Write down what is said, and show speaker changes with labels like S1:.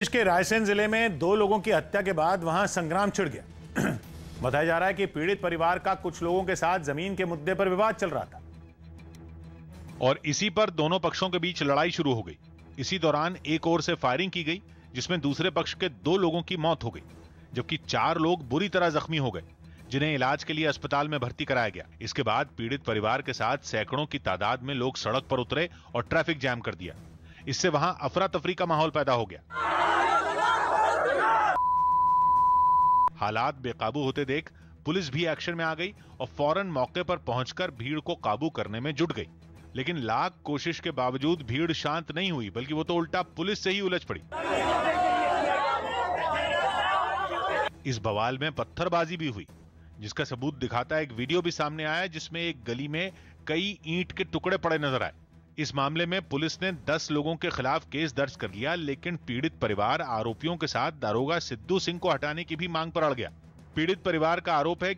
S1: प्रदेश के रायसेन जिले में दो लोगों की हत्या के बाद वहां संग्राम छिड़ गया बताया जा रहा है कि पीड़ित परिवार का कुछ लोगों के साथ जमीन के मुद्दे पर विवाद चल रहा था
S2: और इसी पर दोनों पक्षों के बीच लड़ाई शुरू हो गई इसी दौरान एक ओर से फायरिंग की गई जिसमें दूसरे पक्ष के दो लोगों की मौत हो गई जबकि चार लोग बुरी तरह जख्मी हो गए जिन्हें इलाज के लिए अस्पताल में भर्ती कराया गया इसके बाद पीड़ित परिवार के साथ सैकड़ों की तादाद में लोग सड़क पर उतरे और ट्रैफिक जाम कर दिया इससे वहां अफरा तफरी का माहौल पैदा हो गया हालात बेकाबू होते देख पुलिस भी एक्शन में आ गई और फौरन मौके पर पहुंचकर भीड़ को काबू करने में जुट गई लेकिन लाख कोशिश के बावजूद भीड़ शांत नहीं हुई बल्कि वो तो उल्टा पुलिस से ही उलझ पड़ी इस बवाल में पत्थरबाजी भी हुई जिसका सबूत दिखाता एक वीडियो भी सामने आया जिसमें एक गली में कई ईंट के टुकड़े पड़े नजर आए इस मामले में पुलिस ने 10 लोगों के खिलाफ केस दर्ज कर लिया लेकिन पीड़ित परिवार आरोपियों के साथ दारोगा सिद्धू सिंह को हटाने की भी मांग पर अड़ गया पीड़ित परिवार का आरोप है